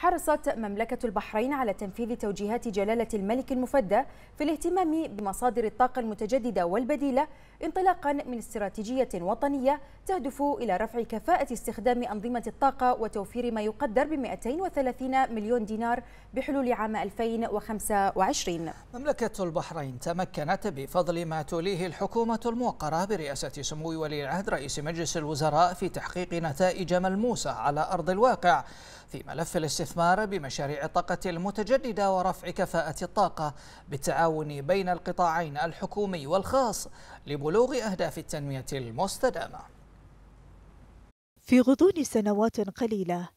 حرصت مملكة البحرين على تنفيذ توجيهات جلالة الملك المفدى في الاهتمام بمصادر الطاقة المتجددة والبديلة انطلاقا من استراتيجية وطنية تهدف إلى رفع كفاءة استخدام أنظمة الطاقة وتوفير ما يقدر ب 230 مليون دينار بحلول عام 2025 مملكة البحرين تمكنت بفضل ما توليه الحكومة الموقرة برئاسة سمو ولي العهد رئيس مجلس الوزراء في تحقيق نتائج ملموسة على أرض الواقع في ملف الاستثمار بمشاريع الطاقة المتجددة ورفع كفاءة الطاقة بالتعاون بين القطاعين الحكومي والخاص لبلوغ أهداف التنمية المستدامة في غضون سنوات قليلة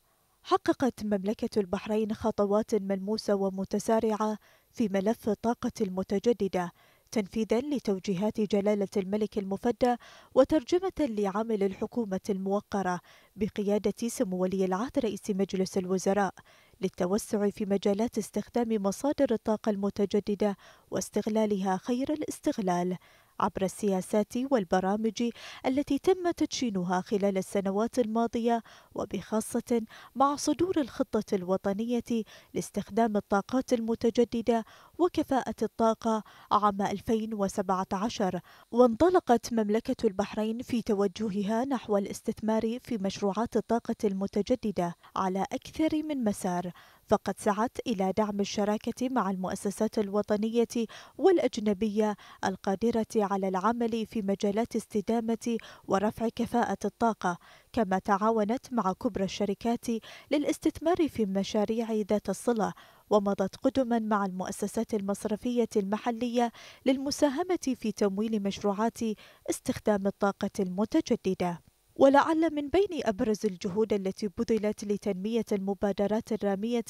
حققت مملكة البحرين خطوات ملموسة ومتسارعة في ملف الطاقة المتجددة تنفيذا لتوجيهات جلالة الملك المفدى وترجمة لعمل الحكومة الموقرة بقيادة سمو ولي العهد رئيس مجلس الوزراء للتوسع في مجالات استخدام مصادر الطاقة المتجددة واستغلالها خير الاستغلال عبر السياسات والبرامج التي تم تدشينها خلال السنوات الماضية وبخاصة مع صدور الخطة الوطنية لاستخدام الطاقات المتجددة وكفاءة الطاقة عام 2017 وانطلقت مملكة البحرين في توجهها نحو الاستثمار في مشروعات الطاقة المتجددة على أكثر من مسار فقد سعت إلى دعم الشراكة مع المؤسسات الوطنية والأجنبية القادرة على العمل في مجالات استدامة ورفع كفاءة الطاقة كما تعاونت مع كبرى الشركات للاستثمار في مشاريع ذات الصلة ومضت قدما مع المؤسسات المصرفية المحلية للمساهمة في تمويل مشروعات استخدام الطاقة المتجددة ولعل من بين أبرز الجهود التي بذلت لتنمية المبادرات الرامية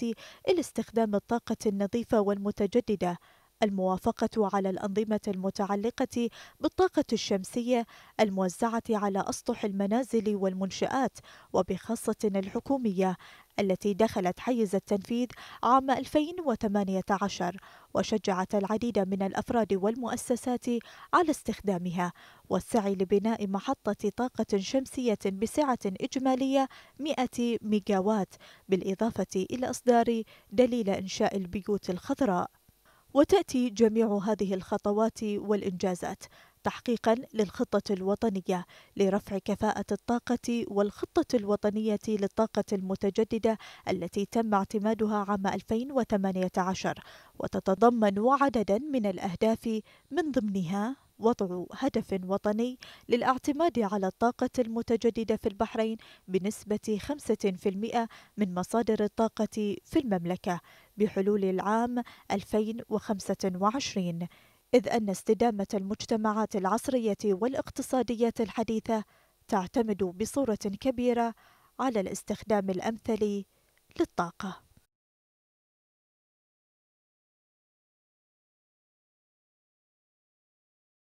إلى استخدام الطاقة النظيفة والمتجددة الموافقة على الأنظمة المتعلقة بالطاقة الشمسية الموزعة على أسطح المنازل والمنشآت وبخاصة الحكومية التي دخلت حيز التنفيذ عام 2018 وشجعت العديد من الأفراد والمؤسسات على استخدامها والسعي لبناء محطة طاقة شمسية بسعة إجمالية 100 ميجاوات بالإضافة إلى إصدار دليل إنشاء البيوت الخضراء وتأتي جميع هذه الخطوات والإنجازات تحقيقا للخطة الوطنية لرفع كفاءة الطاقة والخطة الوطنية للطاقة المتجددة التي تم اعتمادها عام 2018 وتتضمن عددا من الأهداف من ضمنها وضع هدف وطني للاعتماد على الطاقة المتجددة في البحرين بنسبة 5% من مصادر الطاقة في المملكة بحلول العام 2025 إذ أن استدامة المجتمعات العصرية والاقتصادية الحديثة تعتمد بصورة كبيرة على الاستخدام الأمثل للطاقة